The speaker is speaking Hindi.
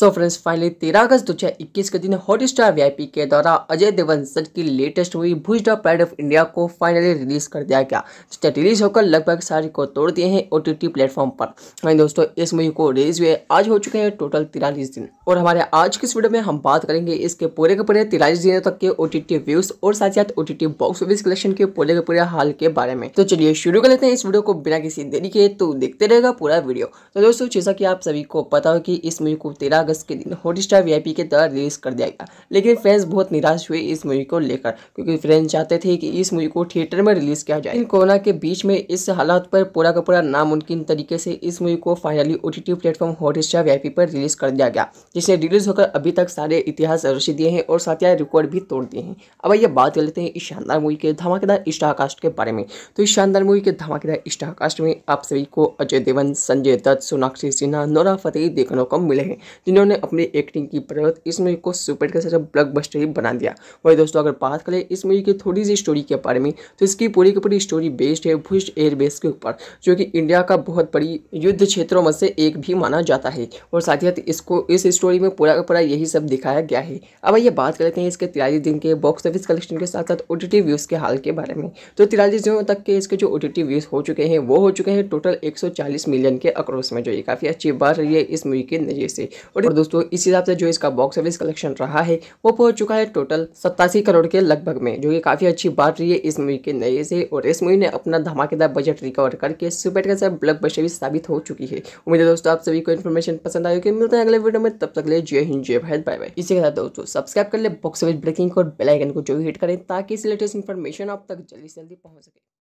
सो फ्रेंड्स फाइनली 13 अगस्त 2021 के दिन हॉट स्टार वीआईपी के द्वारा अजय देवन सर की latest movie Bhuj the pride of India को फाइनली रिलीज कर दिया गया जिसे रिलीज होकर लगभग सारे को तोड़ दिए हैं ओ टी प्लेटफॉर्म पर वहीं दोस्तों इस मूवी को रिलीज हुए आज हो चुके हैं टोटल तिरालीस दिन और हमारे आज की इस वीडियो में हम बात करेंगे इसके पूरे के पूरे तिरालीस दिनों तक के ओ व्यूज और साथ ही साथ ओ बॉक्स ऑफिस कलेक्शन के पूरे के पूरे हाल के बारे में तो चलिए शुरू कर लेते हैं इस वीडियो को बिना किसी देरी के तो देखते रहेगा पूरा वीडियो तो दोस्तों जैसा कि आप सभी को पता हो कि इस मूवी को तेरह अगस्त के दिन हॉटस्टार वीआईपी के तहत रिलीज कर दिया गया लेकिन फैंस बहुत निराश हुए इस मूवी को लेकर क्योंकि फैंस चाहते थे कि इस मूवी को थिएटर में रिलीज किया जाए कोरोना के बीच में इस हालात पर पूरा का पूरा नामुमकिन तरीके से इस मूवी को finally O T platform Hotstar VIP पर रिलीज कर दिया गया जिसने रिलीज होकर अभी तक सारे इतिहास रचे दिए हैं और साथ ही रिकॉर्ड भी तोड़ दिए हैं अब आइए बात कर लेते हैं इस शानदार मूवी के धमाकेदार स्टारकास्ट के बारे में तो इस शानदार मूवी के धमाकेदार स्टारकास्ट में आप सभी को अजय देवन संजय दत्त सोनाक्षी सिन्हा नोरा फतेह देखने को मिले हैं जिन्होंने इन्होंने अपनी एक्टिंग की बदौलत इस मूवी को सुपर के साथ ब्लॉकबस्टर ही बना दिया वही दोस्तों अगर बात करें इस मूवी की थोड़ी सी स्टोरी के बारे में तो इसकी पूरी की पूरी स्टोरी बेस्ड है भुज एयरबेस के ऊपर जो कि इंडिया का बहुत बड़ी युद्ध क्षेत्रों में से एक भी माना जाता है और साथ ही साथ इसको इस स्टोरी में पूरा का पूरा यही सब दिखाया गया है अब आइए बात कर लेते हैं इसके तिरालीस दिन के बॉक्स ऑफिस कलेक्शन के साथ साथ ओ व्यूज़ के हाल के बारे में तो तिरालीस दिनों तक के इसके जो ओ व्यूज़ हो चुके हैं वो हो चुके हैं टोटल एक मिलियन के अक्रॉस में जो ये काफ़ी अच्छी बात रही है इस मूवी के नजर से और और दोस्तों इस हिसाब से जो इसका बॉक्स ऑफिस कलेक्शन रहा है वो पहुंच चुका है टोटल सत्तासी करोड़ के लगभग में जो कि काफ़ी अच्छी बात रही है इस मूवी के नए से और इस मूवी ने अपना धमाकेदार बजट रिकवर करके सुपर का ब्लग भी साबित हो चुकी है उम्मीद है दोस्तों आप सभी को इन्फॉर्मेशन पसंद आयो कि मिलते हैं अगले वीडियो में तब तक ले जय हिंद जय भारत बाय बाय इसी के साथ दोस्तों सब्सक्राइब कर ले बॉक्स ऑफिस ब्रेकिंग और बेलाइकन को जो हिट करें ताकि इस लेटेस्ट इन्फॉर्मेशन आप तक जल्दी से जल्दी पहुँच सके